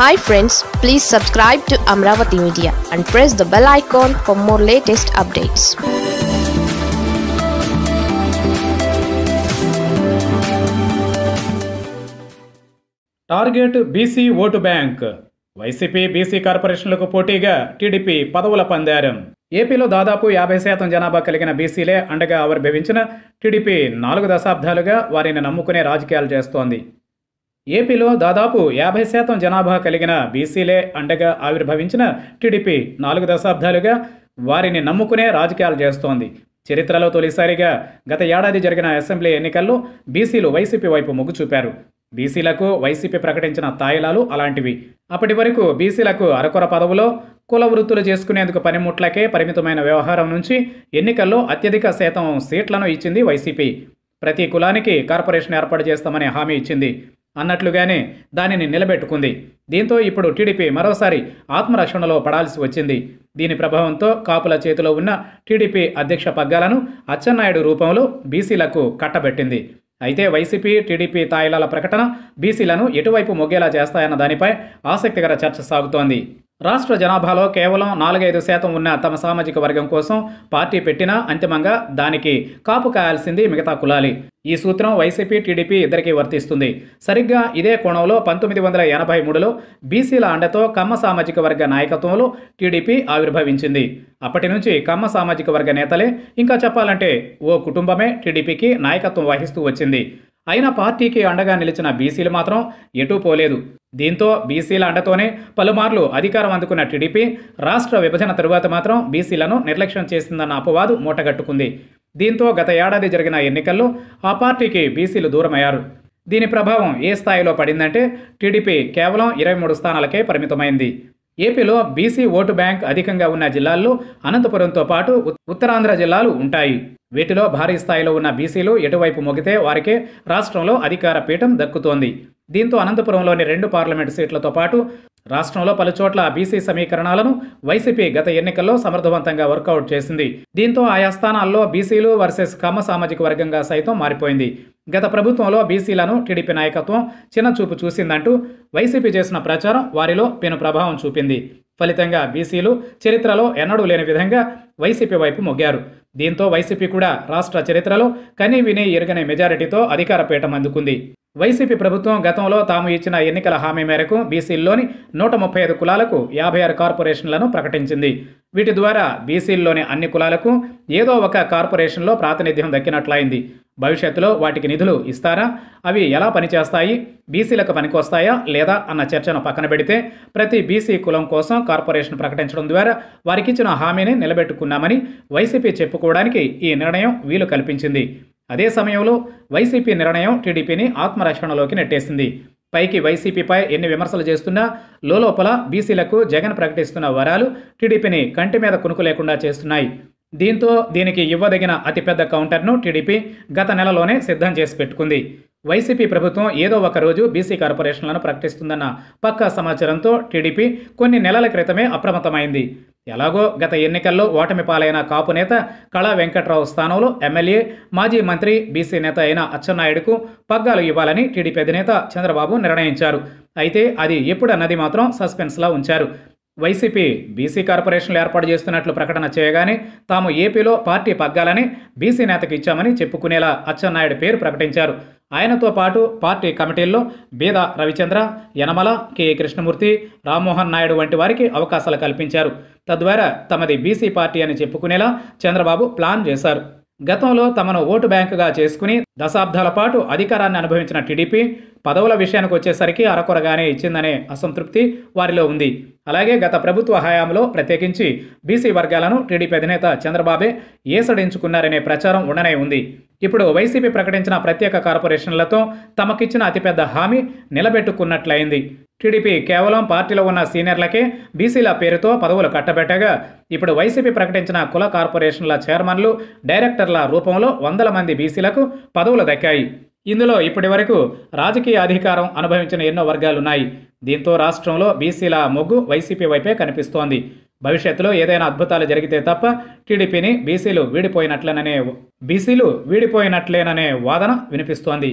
hi friends please subscribe to Amaravati media and press the bell icon for more latest updates target BC vote bank YCP BC కార్పొరేషన్లకు పోటీగా TDP పదవుల పందారం ఏపీలో దాదాపు యాభై శాతం జనాభా కలిగిన బీసీలే అండగా ఆవిర్భవించిన టీడీపీ నాలుగు దశాబ్దాలుగా వారిని నమ్ముకునే రాజకీయాలు చేస్తోంది ఏపీలో దాదాపు యాభై శాతం జనాభా కలిగిన బీసీలే అండగా ఆవిర్భవించిన టీడీపీ నాలుగు దశాబ్దాలుగా వారిని నమ్ముకునే రాజకీయాలు చేస్తోంది చరిత్రలో తొలిసారిగా గత ఏడాది జరిగిన అసెంబ్లీ ఎన్నికల్లో బీసీలు వైసీపీ వైపు మొగ్గు చూపారు బీసీలకు వైసీపీ ప్రకటించిన తాయిలాలు అలాంటివి అప్పటి వరకు బీసీలకు అరకొర పదవులో కుల వృత్తులు చేసుకునేందుకు పనిముట్లకే పరిమితమైన వ్యవహారం నుంచి ఎన్నికల్లో అత్యధిక శాతం సీట్లను ఇచ్చింది వైసీపీ ప్రతి కులానికి కార్పొరేషన్ ఏర్పాటు చేస్తామని హామీ ఇచ్చింది అన్నట్లుగానే దానిని నిలబెట్టుకుంది దీంతో ఇప్పుడు టీడీపీ మరోసారి ఆత్మరక్షణలో పడాల్సి వచ్చింది దీని ప్రభావంతో కాపుల చేతిలో ఉన్న టీడీపీ అధ్యక్ష పగ్గాలను అచ్చెన్నాయుడు రూపంలో బీసీలకు కట్టబెట్టింది అయితే వైసీపీ టీడీపీ తాయిలాల ప్రకటన బీసీలను ఎటువైపు మొగ్గేలా చేస్తాయన్న దానిపై ఆసక్తికర చర్చ సాగుతోంది రాష్ట్ర జనాభాలో కేవలం నాలుగైదు శాతం ఉన్న తమ సామాజిక వర్గం కోసం పార్టీ పెట్టినా అంతిమంగా దానికి కాపు కాయాల్సింది మిగతా కులాలి ఈ సూత్రం వైసీపీ టీడీపీ ఇద్దరికీ వర్తిస్తుంది సరిగ్గా ఇదే కోణంలో పంతొమ్మిది వందల ఎనభై మూడులో బీసీల అండతో కమ్మ సామాజిక వర్గ నాయకత్వంలో టీడీపీ ఆవిర్భవించింది అప్పటి నుంచి కమ్మ సామాజిక వర్గ నేతలే ఇంకా చెప్పాలంటే ఓ కుటుంబమే టీడీపీకి నాయకత్వం వహిస్తూ వచ్చింది అయినా పార్టీకి అండగా నిలిచిన బీసీలు మాత్రం ఎటూ పోలేదు దీంతో బీసీల అండతోనే పలుమార్లు అధికారం అందుకున్న టీడీపీ రాష్ట్ర విభజన తరువాత మాత్రం బీసీలను నిర్లక్ష్యం చేసిందన్న అపవాదు మూటగట్టుకుంది దీంతో గత ఏడాది జరిగిన ఎన్నికల్లో ఆ పార్టీకి బీసీలు దూరమయ్యారు దీని ప్రభావం ఏ స్థాయిలో పడిందంటే టీడీపీ కేవలం ఇరవై మూడు స్థానాలకే పరిమితమైంది ఏపీలో బీసీ ఓటు బ్యాంక్ అధికంగా ఉన్న జిల్లాల్లో అనంతపురంతో పాటు ఉత్తరాంధ్ర జిల్లాలు ఉంటాయి వీటిలో భారీ స్థాయిలో ఉన్న బీసీలు ఎటువైపు మొగితే వారికే రాష్ట్రంలో అధికార పీఠం దక్కుతోంది దీంతో అనంతపురంలోని రెండు పార్లమెంటు సీట్లతో పాటు రాష్ట్రంలో పలుచోట్ల బీసీ సమీకరణాలను వైసీపీ గత ఎన్నికల్లో సమర్థవంతంగా వర్కౌట్ చేసింది దీంతో ఆయా స్థానాల్లో బీసీలు వర్సెస్ కమ్మ సామాజిక వర్గంగా సైతం మారిపోయింది గత ప్రభుత్వంలో బీసీలను టీడీపీ నాయకత్వం చిన్నచూపు చూసిందంటూ వైసీపీ చేసిన ప్రచారం వారిలో పెను ప్రభావం చూపింది ఫలితంగా బీసీలు చరిత్రలో ఎన్నడూ లేని విధంగా వైసీపీ వైపు మొగ్గారు దీంతో వైసీపీ కూడా రాష్ట్ర చరిత్రలో కనీ విని ఎరుగని మెజారిటీతో అధికార పీఠం అందుకుంది వైసీపీ ప్రభుత్వం గతంలో తాము ఇచ్చిన ఎన్నికల హామీ మేరకు బీసీల్లోని నూట ముప్పై ఐదు కులాలకు యాభై ఆరు కార్పొరేషన్లను ప్రకటించింది వీటి ద్వారా బీసీల్లోని అన్ని కులాలకు ఏదో ఒక కార్పొరేషన్లో ప్రాతినిధ్యం దక్కినట్లయింది భవిష్యత్తులో వాటికి నిధులు ఇస్తారా అవి ఎలా పనిచేస్తాయి బీసీలకు పనికొస్తాయా లేదా అన్న చర్చను పక్కన పెడితే ప్రతి బీసీ కులం కోసం కార్పొరేషన్ ప్రకటించడం ద్వారా వారికిచ్చిన హామీని నిలబెట్టుకున్నామని వైసీపీ చెప్పుకోవడానికి ఈ నిర్ణయం వీలు కల్పించింది అదే సమయంలో వైసీపీ నిర్ణయం టీడీపీని ఆత్మరక్షణలోకి నెట్టేసింది పైకి వైసీపీపై ఎన్ని విమర్శలు చేస్తున్నా లోపల బీసీలకు జగన్ ప్రకటిస్తున్న వరాలు టీడీపీని కంటి మీద కునుకు లేకుండా చేస్తున్నాయి దీంతో దీనికి ఇవ్వదగిన అతిపెద్ద కౌంటర్ను టీడీపీ గత నెలలోనే సిద్ధం చేసి పెట్టుకుంది వైసీపీ ప్రభుత్వం ఏదో ఒక రోజు బీసీ కార్పొరేషన్లను ప్రకటిస్తుందన్న పక్కా సమాచారంతో టీడీపీ కొన్ని నెలల క్రితమే అప్రమత్తమైంది ఎలాగో గత ఎన్నికల్లో ఓటమి పాలైన కాపు నేత కళా వెంకట్రావు స్థానంలో ఎమ్మెల్యే మాజీ మంత్రి బీసీ నేత అయిన అచ్చెన్నాయుడుకు పగ్గాలు ఇవ్వాలని టీడీపీ అధినేత చంద్రబాబు నిర్ణయించారు అయితే అది ఎప్పుడన్నది మాత్రం సస్పెన్స్లా ఉంచారు వైసీపీ బీసీ కార్పొరేషన్లు ఏర్పాటు చేస్తున్నట్లు ప్రకటన చేయగానే తాము ఏపీలో పార్టీ పగ్గాలని బీసీ నేతకు ఇచ్చామని చెప్పుకునేలా అచ్చెన్నాయుడు పేరు ప్రకటించారు ఆయనతో పాటు పార్టీ కమిటీల్లో బీద రవిచంద్ర యనమల కెఏ కృష్ణమూర్తి రామ్మోహన్ నాయుడు వంటి వారికి అవకాశాలు కల్పించారు తద్వారా తమది బీసీ పార్టీ అని చెప్పుకునేలా చంద్రబాబు ప్లాన్ చేశారు గతంలో తమను ఓటు బ్యాంకుగా చేసుకుని దశాబ్దాల పాటు అధికారాన్ని అనుభవించిన టీడీపీ పదవుల విషయానికి వచ్చేసరికి అరకొరగానే ఇచ్చిందనే అసంతృప్తి వారిలో ఉంది అలాగే గత ప్రభుత్వ హయాంలో ప్రత్యేకించి బీసీ వర్గాలను టీడీపీ అధినేత చంద్రబాబే ఏసడించుకున్నారనే ప్రచారం ఉండనే ఉంది ఇప్పుడు వైసీపీ ప్రకటించిన ప్రత్యేక కార్పొరేషన్లతో తమకిచ్చిన అతిపెద్ద హామీ నిలబెట్టుకున్నట్లయింది టీడీపీ కేవలం పార్టీలో ఉన్న సీనియర్లకే బీసీల పేరుతో పదవులు కట్టబెట్టగా ఇప్పుడు వైసీపీ ప్రకటించిన కుల కార్పొరేషన్ల చైర్మన్లు డైరెక్టర్ల రూపంలో వందల మంది బీసీలకు పదవులు దక్కాయి ఇందులో ఇప్పటి వరకు రాజకీయ అధికారం అనుభవించిన ఎన్నో వర్గాలున్నాయి దీంతో రాష్ట్రంలో బీసీల మొగ్గు వైసీపీ వైపే కనిపిస్తోంది భవిష్యత్తులో ఏదైనా అద్భుతాలు జరిగితే తప్ప టీడీపీని బీసీలు వీడిపోయినట్లేననే బీసీలు వీడిపోయినట్లేననే వాదన వినిపిస్తోంది